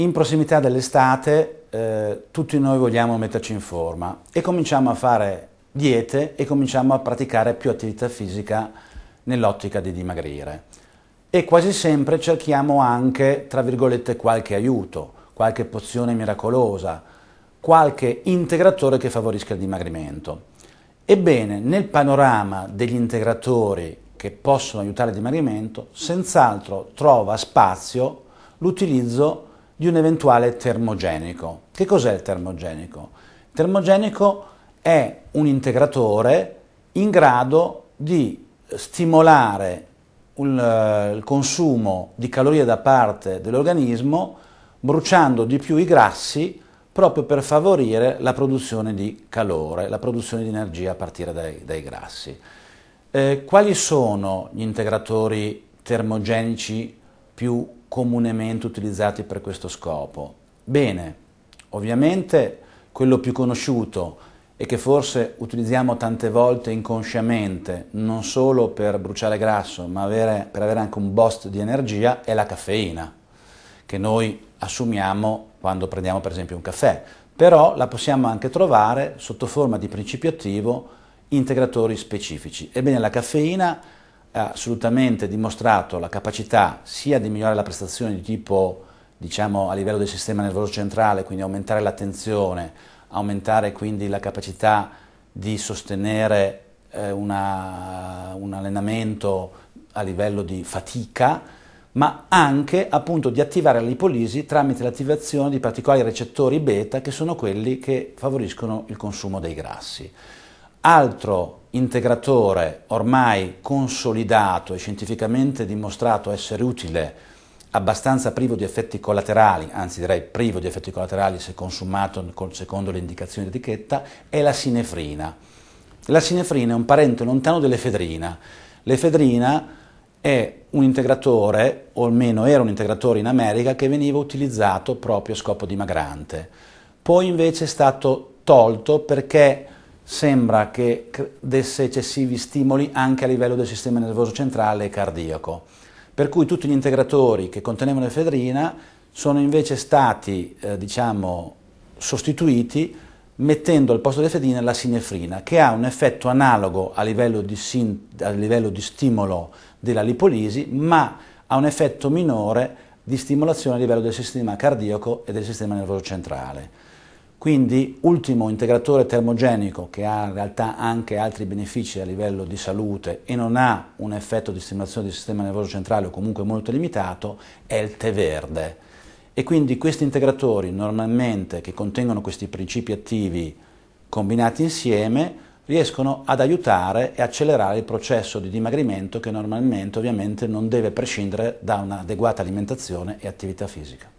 In prossimità dell'estate eh, tutti noi vogliamo metterci in forma e cominciamo a fare diete e cominciamo a praticare più attività fisica nell'ottica di dimagrire. E quasi sempre cerchiamo anche, tra virgolette, qualche aiuto, qualche pozione miracolosa, qualche integratore che favorisca il dimagrimento. Ebbene, nel panorama degli integratori che possono aiutare il dimagrimento, senz'altro trova spazio l'utilizzo di di un eventuale termogenico. Che cos'è il termogenico? Il termogenico è un integratore in grado di stimolare il, eh, il consumo di calorie da parte dell'organismo bruciando di più i grassi proprio per favorire la produzione di calore, la produzione di energia a partire dai, dai grassi. Eh, quali sono gli integratori termogenici più comunemente utilizzati per questo scopo. Bene, ovviamente quello più conosciuto e che forse utilizziamo tante volte inconsciamente, non solo per bruciare grasso, ma avere, per avere anche un boost di energia, è la caffeina, che noi assumiamo quando prendiamo per esempio un caffè, però la possiamo anche trovare sotto forma di principio attivo integratori specifici. Ebbene, la caffeina assolutamente dimostrato la capacità sia di migliorare la prestazione di tipo diciamo, a livello del sistema nervoso centrale, quindi aumentare l'attenzione, aumentare quindi la capacità di sostenere eh, una, un allenamento a livello di fatica, ma anche appunto di attivare l'ipolisi tramite l'attivazione di particolari recettori beta che sono quelli che favoriscono il consumo dei grassi. Altro integratore ormai consolidato e scientificamente dimostrato essere utile, abbastanza privo di effetti collaterali, anzi direi privo di effetti collaterali se consumato secondo le indicazioni di etichetta, è la sinefrina. La sinefrina è un parente lontano dell'efedrina. L'efedrina è un integratore, o almeno era un integratore in America, che veniva utilizzato proprio a scopo dimagrante. Poi invece è stato tolto perché sembra che desse eccessivi stimoli anche a livello del sistema nervoso centrale e cardiaco. Per cui tutti gli integratori che contenevano efedrina sono invece stati eh, diciamo, sostituiti mettendo al posto dell'efedrina la sinefrina, che ha un effetto analogo a livello, di, a livello di stimolo della lipolisi, ma ha un effetto minore di stimolazione a livello del sistema cardiaco e del sistema nervoso centrale. Quindi ultimo integratore termogenico che ha in realtà anche altri benefici a livello di salute e non ha un effetto di stimolazione del sistema nervoso centrale o comunque molto limitato è il tè verde. E quindi questi integratori normalmente che contengono questi principi attivi combinati insieme riescono ad aiutare e accelerare il processo di dimagrimento che normalmente ovviamente non deve prescindere da un'adeguata alimentazione e attività fisica.